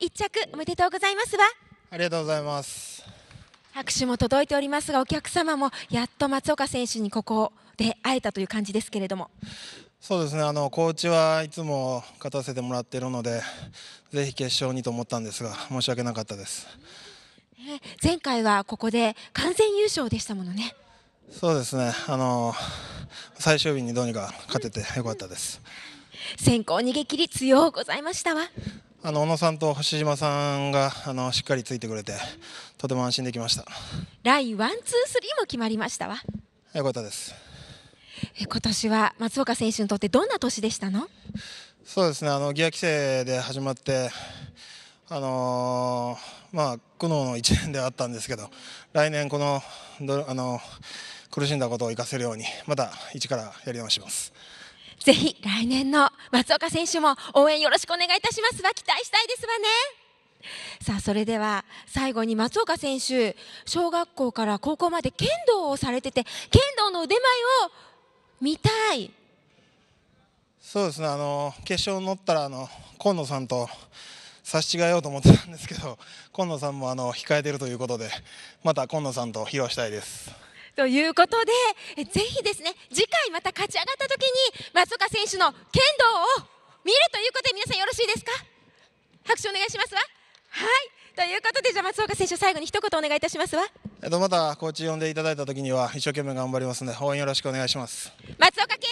1着おめでとうございますわありがとうございます拍手も届いておりますがお客様もやっと松岡選手にここで会えたという感じですけれどもそうですねあのコーチはいつも勝たせてもらっているのでぜひ決勝にと思ったんですが申し訳なかったです、ね、前回はここで完全優勝でしたものねそうですねあの最終日にどうにか勝ててよかったです、先行逃げ切り強うございましたわあの小野さんと星島さんがあのしっかりついてくれてとても安心できましたラインワンツースリーも決まりましたわよかったです今年は松岡選手にとってどんな年でしたのそうですねあのギア規制で始まってあのー、まあ苦悩の1年ではあったんですけど来年このあの苦しんだことを生かせるようにまた一からやり直します。ぜひ来年の松岡選手も応援よろしくお願いいたしますわ期待したいですわねさあそれでは最後に松岡選手小学校から高校まで剣道をされてて剣道の腕前を見たいそうですねあの決勝に乗ったらあの今野さんと差し違えようと思ってたんですけど今野さんもあの控えてるということでまた今野さんと披露したいです。ということでぜひですね次回また勝ち上がった時松岡選手の剣道を見るということで皆さんよろしいですか拍手お願いしますわはいということでじゃあ松岡選手最後に一言お願いいたしますわえっとまたコーチ呼んでいただいた時には一生懸命頑張りますので応援よろしくお願いします松岡健